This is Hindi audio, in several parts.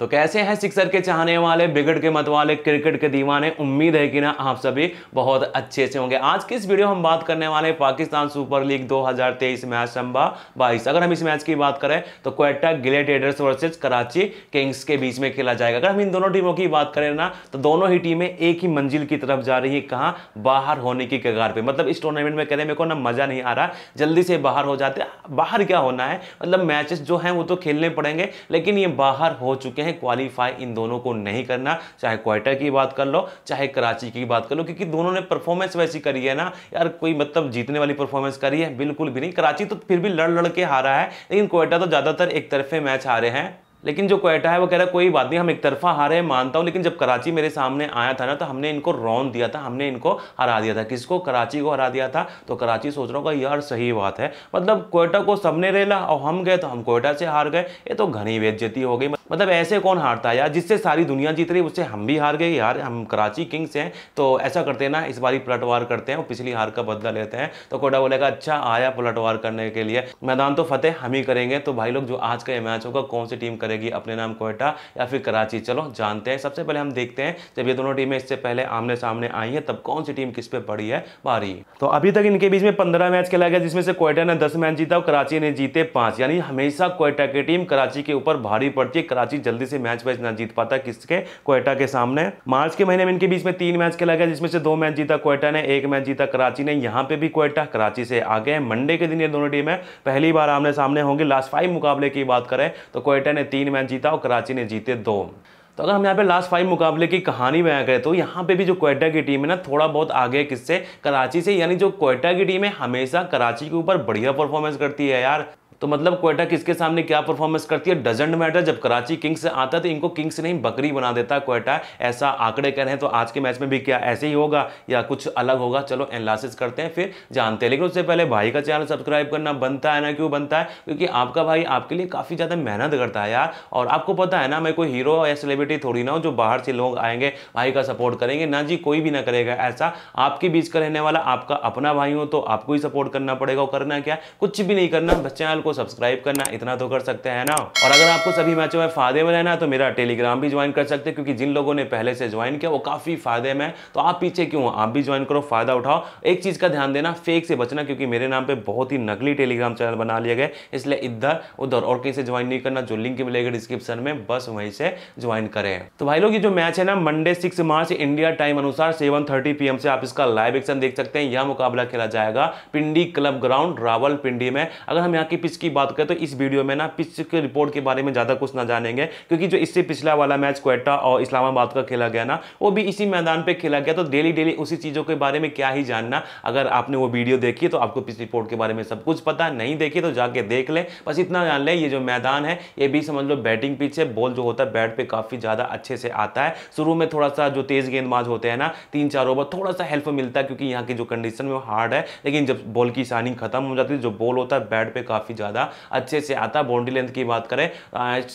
तो कैसे हैं सिक्सर के चाहने वाले बिगड़ के मत वाले क्रिकेट के दीवाने उम्मीद है कि ना आप सभी बहुत अच्छे से होंगे आज की इस वीडियो हम बात करने वाले हैं पाकिस्तान सुपर लीग 2023 मैच संभा बाईस अगर हम इस मैच की बात करें तो क्वेटा ग्लेटेडर्स एडर्स वर्सेज कराची किंग्स के बीच में खेला जाएगा अगर हम इन दोनों टीमों की बात करें ना तो दोनों ही टीमें एक ही मंजिल की तरफ जा रही है कहाँ बाहर होने की कगार पर मतलब इस टूर्नामेंट में कह रहे मेरे को ना मज़ा नहीं आ रहा जल्दी से बाहर हो जाते बाहर क्या होना है मतलब मैचेस जो हैं वो तो खेलने पड़ेंगे लेकिन ये बाहर हो चुके हैं हैं क्वालिफाई इन दोनों को नहीं करना चाहे क्वार्टर की बात कर लो चाहे कराची की बात कर लो क्योंकि दोनों ने परफॉर्मेंस वैसी करी है ना यार कोई मतलब जीतने वाली परफॉर्मेंस करी है बिल्कुल भी नहीं कराची तो फिर भी लड़ लड़ के हारा है लेकिन क्वार्टर तो ज़्यादातर एक तरफे मैच हारे हैं लेकिन जो क्वेटा है वो कह रहा है कोई बात नहीं हम एक तरफा हारे मानता हूँ लेकिन जब कराची मेरे सामने आया था ना तो हमने इनको रौन दिया था हमने इनको हरा दिया था किसको कराची को हरा दिया था तो कराची सोच रहा होगा यार सही बात है मतलब क्वेटा को सबने रेला और हम गए तो हम क्वेटा से हार गए ये तो घनी बेज्जती हो गई मतलब ऐसे कौन हारता है यार जिससे सारी दुनिया जीत रही है उससे हम भी हार गए यार हम कराची किंग्स हैं तो ऐसा करते हैं ना इस बार पलटवार करते हैं और पिछली हार का बदला लेते हैं तो कोडा बोलेगा अच्छा आया पलटवार करने के लिए मैदान तो फतेह हम ही करेंगे तो भाई लोग जो आज का ये मैच होगा कौन सी टीम करेगी अपने नाम कोयटा या फिर कराची चलो जानते हैं सबसे पहले हम देखते हैं जब ये दोनों टीमें इससे पहले आमने सामने आई हैं तब कौन सी टीम किस पे पड़ी है भारी तो अभी तक इनके बीच में पंद्रह मैच खेला गया जिसमें से कोयटा ने दस मैच जीता और कराची ने जीते पाँच यानी हमेशा कोयटा की टीम कराची के ऊपर भारी पड़ती है कराची जल्दी से मैच वैच ना जीत पाता किसके कोयटा के सामने मार्च के महीने में इनके बीच में तीन मैच खेला गया जिसमें से दो मैच जीता कोयटा ने एक मैच जीता कराची ने यहाँ पे भी कोयटा कराची से आगे है मंडे के दिन ये दोनों टीमें पहली बार आमने सामने होंगे लास्ट फाइव मुकाबले की बात करें तो कोयटा ने तीन मैच जीता और कराची ने जीते दो तो अगर हम यहाँ पे लास्ट फाइव मुकाबले की कहानी में आ गए तो यहाँ पे भी जो कोयटा की टीम है ना थोड़ा बहुत आगे किससे कराची से यानी जो कोयटा की टीम है हमेशा कराची के ऊपर बढ़िया परफॉर्मेंस करती है यार तो मतलब कोयटा किसके सामने क्या परफॉर्मेंस करती है डजेंट मैटर जब कराची किंग्स से आता है तो इनको किंग्स नहीं बकरी बना देता कोयटा ऐसा आंकड़े कह रहे हैं तो आज के मैच में भी क्या ऐसे ही होगा या कुछ अलग होगा चलो एनालिसिस करते हैं फिर जानते हैं लेकिन उससे पहले भाई का चैनल सब्सक्राइब करना बनता है ना क्यों बनता है क्योंकि आपका भाई आपके लिए काफ़ी ज़्यादा मेहनत करता है यार और आपको पता है ना मैं कोई हीरो या सेलिब्रिटी थोड़ी ना हो जो बाहर से लोग आएंगे भाई का सपोर्ट करेंगे ना जी कोई भी ना करेगा ऐसा आपके बीच का रहने वाला आपका अपना भाई हो तो आपको ही सपोर्ट करना पड़ेगा करना क्या कुछ भी नहीं करना बस चैनल को सब्सक्राइब करना इतना तो कर सकते हैं ना और अगर आपको सभी मैचों में फायदे में रहना तो मेरा टेलीग्राम भी ज्वाइन कर सकते हैं क्योंकि जिन लोगों ने पहले से ज्वाइन किया वो काफ़ी फायदे में तो आप पीछे क्यों आप भी ज्वाइन करो फायदा उठाओ एक चीज़ का ध्यान देना फेक से बचना क्योंकि मेरे नाम पर बहुत ही नकली टेलीग्राम चैनल बना लिया गया इसलिए इधर उधर और कहीं से ज्वाइन नहीं करना जो लिंक मिलेगा डिस्क्रिप्शन में बस वहीं से ज्वाइन करें तो भाई लोग ये जो मैच है ना Monday six March India time अनुसार सेवन थर्टी पीएम से आप इसका लाइव एक्शन देख सकते हैं यह मुकाबला खेला जाएगा Pindi Club Ground Rawalpindi में अगर हम यहाँ की पिच पिच की बात करें तो इस वीडियो में ना पिच के रिपोर्ट के बारे में ज़्यादा कुछ ना जानेंगे क्योंकि जो इससे पिछला वाला मैच क्वेटा और इस्लामाबाद का खेला गया ना वो भी इसी मैदान पर खेला गया तो डेली डेली उसी चीज़ों के बारे में क्या ही जानना अगर आपने वो वीडियो देखी तो आपको पिच रिपोर्ट के बारे में सब कुछ पता नहीं देखी तो जाके देख ले बस इतना जान ले ये जो मैदान है ये भी समझ लो बैटिंग पिच है बॉल जो होता है बैट पर काफ़ी ज़्यादा अच्छे से आता है शुरू में थोड़ा सा जो तेज़ गेंदबाज होते हैं ना तीन चार ओवर थोड़ा सा हेल्प मिलता है क्योंकि यहाँ की जो कंडीशन में हार्ड है लेकिन जब बॉल की शाइनिंग खत्म हो जाती है जो बॉल होता है बैट पर काफ़ी ज़्यादा अच्छे से आता है बाउंड्री लेंथ की बात करें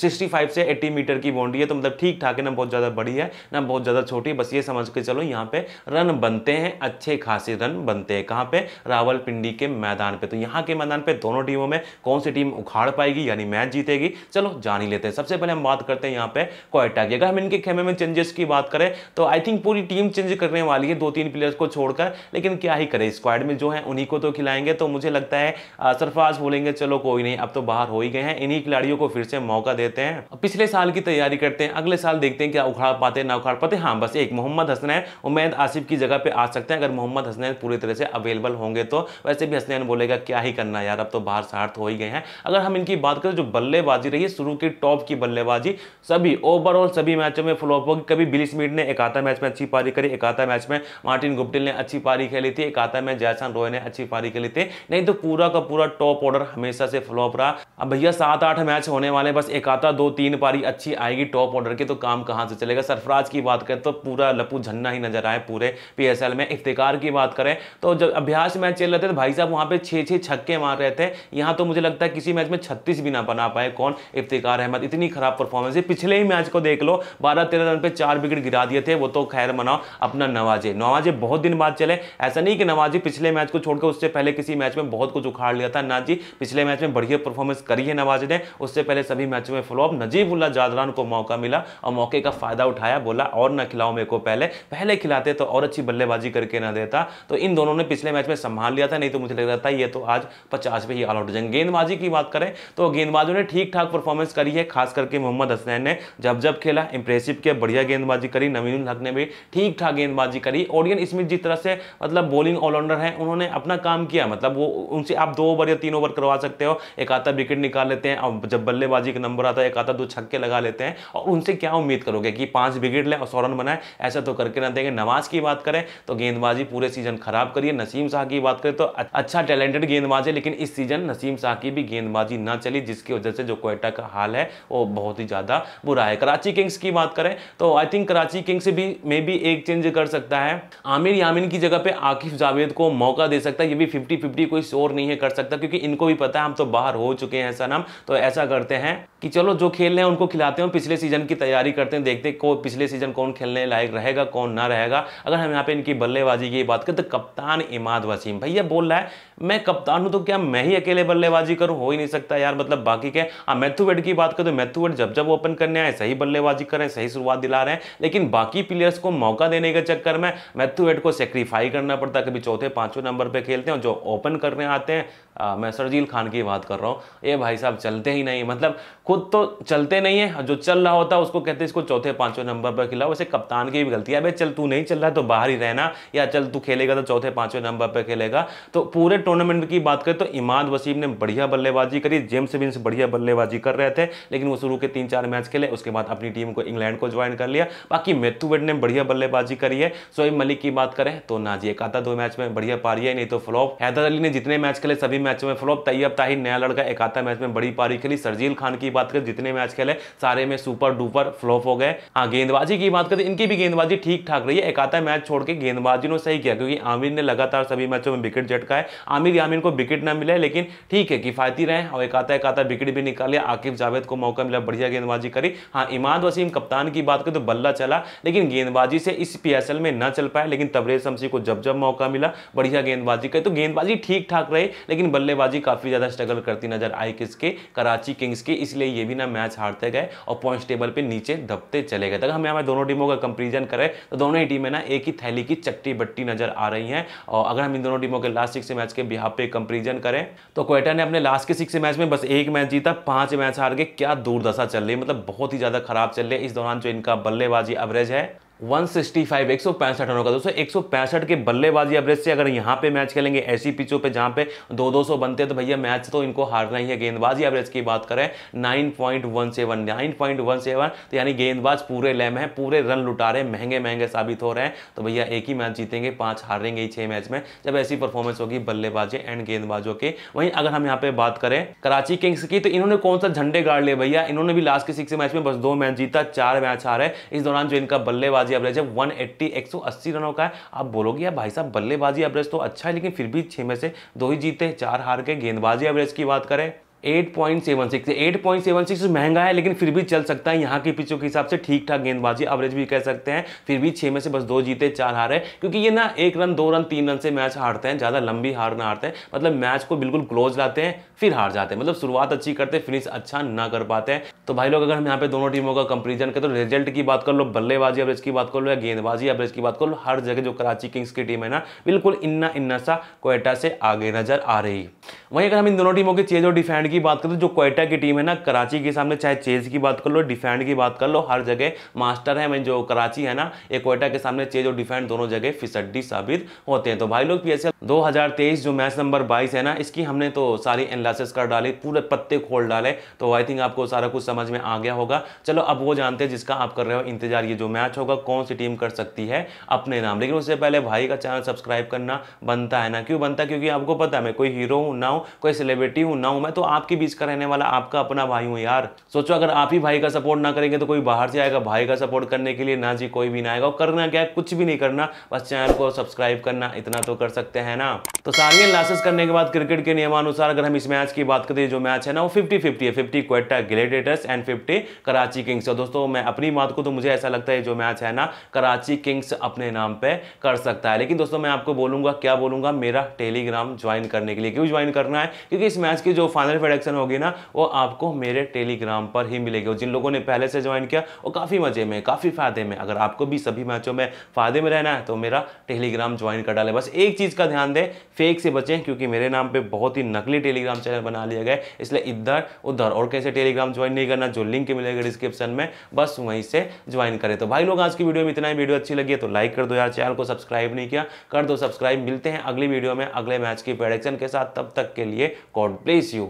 सिक्सटी से एट्टी मीटर की बाउंड्री है तो मतलब ठीक ठाक है ना बहुत ज़्यादा बड़ी है ना बहुत ज़्यादा छोटी बस ये समझ के चलो यहाँ पे रन बनते हैं अच्छे खासे रन बनते हैं कहाँ पे रावलपिंडी के मैदान पे तो यहाँ के मैदान पे दोनों टीमों में कौन सी टीम उखाड़ पाएगी यानी मैच जीतेगी चलो जान ही लेते हैं सबसे पहले हम बात करते हैं यहाँ पे कोयटा की अगर हम इनके खेमे में चेंजेस की बात करें तो आई थिंक पूरी टीम चेंज करने वाली है दो तीन प्लेयर्स को छोड़कर लेकिन क्या ही करें स्क्वाड में जो है उन्हीं को तो खिलाएंगे तो मुझे लगता है सरफराज बोलेंगे चलो कोई नहीं अब तो बाहर हो ही गए हैं इन्हीं खिलाड़ियों को फिर से मौका देते हैं पिछले साल की तैयारी करते हैं अगले साल देखते हैं क्या उखाड़ पाते ना उखाड़ पाते हाँ बस एक मोहम्मद हसनैन उमैद आसिफ की जगह पर आ सकते हैं अगर मोहम्मद हसनैन पूरी तरह से अवेलेबल होंगे तो वैसे भी हसनैन बोलेगा क्या ही करना यार अब तो बाहर सार्थ हो ही गए हैं अगर हम इनकी बात करें जो बल्लेबाजी रही है शुरू की टॉप की बल्लेबाजी सभी ओवरऑल सभी मैचों में फ्लॉप होगी कभी बिली स्मिट ने एकाता मैच में अच्छी पारी करी एकाता मैच में मार्टिन गुप्टिल ने अच्छी पारी खेली थी एकाता में जयसान रॉय ने अच्छी पारी खेली थी नहीं तो पूरा का पूरा टॉप ऑर्डर हमेशा से फ्लॉप रहा अब भैया सात आठ मैच होने वाले बस एक आता दो तीन पारी अच्छी आएगी टॉप ऑर्डर की तो काम कहाँ से चलेगा सरफराज की बात करें तो पूरा लपू झन्ना ही नजर आए पूरे पी में इफ्तार की बात करें तो जब अभ्यास मैच चल रहे थे तो भाई साहब वहाँ पे छः छः छक्के मार रहे थे यहाँ तो मुझे लगता है किसी मैच में छत्तीस भी ना बना पाए कौन इफ्तार अहमद इतनी खराब परफॉर्मेंस है पिछले ही मैच को देख लो बारह तेरह रन पे चार विकेट गिरा दिए थे वो तो खैर मनाओ अपना नवाजे नवाजे बहुत दिन बाद चले ऐसा नहीं कि नवाजे पिछले मैच को छोड़कर उससे पहले किसी मैच में बहुत कुछ उखाड़ लिया था ना जी पिछले मैच में बढ़िया परफॉर्मेंस करी है नवाज ने उससे पहले सभी मैचों में नजीब नजीबुल्ला जादरान को मौका मिला और मौके का फायदा उठाया बोला और ना खिलाओ मेरे को पहले पहले खिलाते तो और अच्छी बल्लेबाजी करके ना देता तो इन दोनों ने पिछले मैच में संभाल लिया था नहीं तो मुझे लग रहा था ये तो आज पचास पे ही ऑल आउट जाएंगे गेंदबाजी की बात करें तो गेंदबाजों ने ठीक ठाक परफॉर्मेंस करी है खास करके मोहम्मद हसनैन ने जब जब खेला इंप्रेसिव किया बढ़िया गेंदबाजी करी नवीन हक ने भी ठीक ठाक गेंदबाजी करी ओडियन स्मिथ जिस तरह से मतलब बॉलिंग ऑलराउंडर है उन्होंने अपना काम किया मतलब वो उनसे आप दो ओवर या तीन ओवर करवा सकते हो हो एक आता विकेट निकाल लेते हैं और जब बल्लेबाजी का नंबर आता है एक आता दो छक्के लगा लेते हैं और उनसे क्या उम्मीद करोगे कि पांच विकेट लें और सौ रन बनाए ऐसा तो करके ना देंगे नवाज की बात करें तो गेंदबाजी पूरे सीजन खराब करिए नसीम शाह की बात करें तो अच्छा टैलेंटेड गेंदबाज है लेकिन इस सीजन नसीम शाह की भी गेंदबाजी ना चली जिसकी वजह से जो कोयटा का हाल है वो बहुत ही ज़्यादा बुरा है कराची किंग्स की बात करें तो आई थिंक कराची किंग्स भी मे भी एक चेंज कर सकता है आमिर यामिन की जगह पे आकिफ जावेद को मौका दे सकता है ये भी 50 50 कोई शोर नहीं है कर सकता क्योंकि इनको भी पता है नाम तो बाहर हो चुके हैं ऐसा नाम तो ऐसा करते हैं कि चलो जो खेल रहे हैं उनको खिलाते हैं पिछले सीजन की तैयारी करते हैं देखते हैं पिछले सीजन कौन खेलने लायक रहेगा कौन ना रहेगा अगर हम यहाँ पे इनकी बल्लेबाजी की बात करें तो कप्तान इमाद वसीम भैया बोल रहा है मैं कप्तान हूँ तो क्या मैं ही अकेले बल्लेबाजी करूँ हो ही नहीं सकता यार मतलब बाकी के हाँ मैथुवेड की बात करें तो मैथुवेड जब जब ओपन करने आए सही बल्लेबाजी करें सही शुरुआत दिला रहे हैं लेकिन बाकी प्लेयर्स को मौका देने के चक्कर में मैथुवेड को सेक्रीफाई करना पड़ता है कभी चौथे पाँचवें नंबर पर खेलते हैं जो ओपन करने आते हैं हाँ, मैं सरजील खान की की बात कर रहा हूँ ये भाई साहब चलते ही नहीं मतलब खुद तो चलते नहीं है जो चल रहा होता है उसको कहते हैं इसको चौथे पांचवें नंबर पर खिलाओ वैसे कप्तान की भी गलती है भाई चल तू नहीं चल रहा तो बाहर ही रहना या चल तू खेलेगा तो चौथे पाँचवें नंबर पर खेलेगा तो पूरे टूर्नामेंट की बात करें तो इमाद वसीम ने बढ़िया बल्लेबाजी करी जेम्स विंस बढ़िया बल्लेबाजी कर रहे थे लेकिन वो शुरू के तीन चार मैच खेले उसके बाद अपनी टीम को इंग्लैंड को ज्वाइन कर लिया बाकी मेथुवेड ने बढ़िया बल्लेबाजी करी है सोहेब मलिक की बात करें तो ना जी एक आता दो मैच में बढ़िया पारी है नहीं तो फ्लॉप हैदर अली ने जितने मैच खेले सभी मैचों में फ्लॉप तैयब ताहिर ही नया लड़का इकहत्तर मैच में बड़ी पारी खेली सरजील खान की बात करें जितने मैच खेले सारे में सुपर डुपर फ्लॉप हो गए हाँ गेंदबाजी की बात करें इनकी भी गेंदबाजी ठीक ठाक रही है इकहत्तर मैच छोड़ के गेंदबाजी ने सही किया क्योंकि आमिर ने लगातार सभी मैचों में विकेट झटका है आमिर यामिन को विकेट ना मिले लेकिन ठीक है किफायती रहे और इकहत्तर इकहत्तर विकेट भी निकाले आकिब जावेद को मौका मिला बढ़िया गेंदबाजी करी हाँ इमाद वसीम कप्तान की बात करें तो बल्ला चला लेकिन गेंदबाजी से इस पी में ना चल पाए लेकिन तबरेज शमसी को जब जब मौका मिला बढ़िया गेंदबाजी करी तो गेंदबाजी ठीक ठाक रही लेकिन बल्लेबाजी काफी ज्यादा स्ट्रगल करती नजर आई किसके कराची किंग्स की इसलिए ये भी ना मैच हारते गए और पॉइंट्स टेबल पे नीचे दबते चले गए अगर हम यहाँ दोनों टीमों का कंपेरिजन करें तो दोनों ही टीमें ना एक ही थैली की चट्टी बट्टी नजर आ रही हैं और अगर हम इन दोनों टीमों के लास्ट सिक्स मैच के बिहार पे कंपेरिजन करें तो क्वेटा ने अपने लास्ट के सिक्स मैच में बस एक मैच जीता पांच मैच हार के क्या दुर्दशा चल रही है मतलब बहुत ही ज़्यादा खराब चल रही है इस दौरान जो इनका बल्लेबाजी एवरेज है 165 एक सौ रनों का दोस्तों एक सौ पैंसठ के बल्लेबाजी एवरेज से अगर यहाँ पे मैच खेलेंगे ऐसी पिचों पे जहाँ पे दो दो सौ बनते हैं तो भैया मैच तो इनको हारना ही है गेंदबाजी एवरेज की बात करें 9.17 9.17 तो यानी गेंदबाज पूरे लैम है पूरे रन लुटा रहे महंगे महंगे साबित हो रहे हैं तो भैया एक ही मैच जीतेंगे पाँच हारेंगे ही छः मैच में जब ऐसी परफॉर्मेंस होगी बल्लेबाजी एंड गेंदबाजों की वहीं अगर हम यहाँ पर बात करें कराची किंग्स की तो इन्होंने कौन सा झंडे गाड़ लिया भैया इन्होंने भी लास्ट के सिक्स मैच में बस दो मैच जीता चार मैच हारे इस दौरान जो इनका बल्लेबाजी बल्लेबाजी एवरेज है 180 180 रनों का है आप बोलोगे यार भाई साहब बल्लेबाजी एवरेज तो अच्छा है लेकिन फिर भी छः में से दो ही जीते चार हार के गेंदबाजी एवरेज की बात करें eight point seven six eight point seven six तो महंगा है लेकिन फिर भी चल सकता है यहाँ के पिचों के हिसाब से ठीक ठाक गेंदबाजी एवरेज भी कह सकते हैं फिर भी छः में से बस दो जीते चार हारे क्योंकि ये ना एक रन दो रन तीन रन से मैच हारते हैं ज़्यादा लंबी हार ना हारते हैं मतलब मैच को बिल्कुल क्लोज लाते हैं फिर हार जाते हैं मतलब शुरुआत अच्छी करते हैं फिनिश अच्छा ना कर पाते हैं तो भाई लोग अगर हम यहाँ पे दोनों टीमों का कंपेरिजन करें तो रिजल्ट की बात कर लो बल्लेबाजी एवरेज की बात कर लो या गेंदबाजी एवरेज की बात कर लो हर जगह जो कराची किंग्स की टीम है ना बिल्कुल इन्ना इन्ना सा कोयटा से आगे नजर आ रही वहीं अगर हम इन दोनों टीमों के चेज और डिफेंड की बात करें तो जो कोयटा की टीम है ना कराची के सामने चाहे चेज की बात कर लो डिफेंड की बात कर लो हर जगह मास्टर है मैं जो कराची है ना ये कोयटा के सामने चेज और डिफेंड दोनों जगह फिसड्डी साबित होते हैं तो भाई लोग पी 2023 जो मैच नंबर 22 है ना इसकी हमने तो सारी एनालिसिस कर डाली पूरे पत्ते खोल डाले तो आई थिंक आपको सारा कुछ समझ में आ गया होगा चलो अब वो जानते हैं जिसका आप कर रहे हो इंतजार ये जो मैच होगा कौन सी टीम कर सकती है अपने नाम लेकिन उससे पहले भाई का चैनल सब्सक्राइब करना बनता है ना क्यों बनता है क्योंकि आपको पता है मैं कोई हीरो हूँ ना हूँ कोई सेलिब्रिटी हूँ ना हूँ मैं तो आप आपके बीच का रहने वाला आपका अपना भाई हूँ यार सोचो अगर आप ही भाई का सपोर्ट ना करेंगे तो कोई बाहर से आएगा भाई का सपोर्ट करने के लिए ना जी कोई भी ना आएगा और करना क्या है कुछ भी नहीं करना बस चैनल को सब्सक्राइब करना इतना तो कर सकते हैं ना तो सारे लासेस करने के बाद क्रिकेट के नियमानुसार अगर हम इस मैच की बात करें जो मैच है ना वो फिफ्टी फिफ्टी है fifty Quetta Gladiators and fifty Karachi Kings और दोस्तों मैं अपनी बात को तो मुझे ऐसा लगता है जो मैच है ना कराची किंग्स अपने नाम पर कर सकता है लेकिन दोस्तों मैं आपको बोलूंगा क्या बोलूंगा मेरा टेलीग्राम ज्वाइन करने के लिए क्यों ज्वाइन करना है क्योंकि इस मैच की जो फाइनल प्रोडक्शन होगी ना वो आपको मेरे टेलीग्राम पर ही मिलेगी और जिन लोगों ने पहले से ज्वाइन किया वो काफ़ी मज़े में काफ़ी फायदे में अगर आपको भी सभी मैचों में फायदे में रहना है तो मेरा टेलीग्राम ज्वाइन कर डाले बस एक चीज़ का ध्यान दें फेक से बचें क्योंकि मेरे नाम पर बहुत ही नकली टेलीग्राम चैनल बना लिया गया इसलिए इधर उधर और कैसे टेलीग्राम ज्वाइन नहीं करना जो लिंक मिलेगा डिस्क्रिप्शन में बस वहीं से ज्वाइन करें तो भाई लोग आज की वीडियो में इतना ही वीडियो अच्छी लगी है तो लाइक कर दो यार चैनल को सब्सक्राइब नहीं किया कर दो सब्सक्राइब मिलते हैं अगली वीडियो में अगले मैच की प्रोडक्शन के साथ तब तक के लिए गॉड ब्लेस यू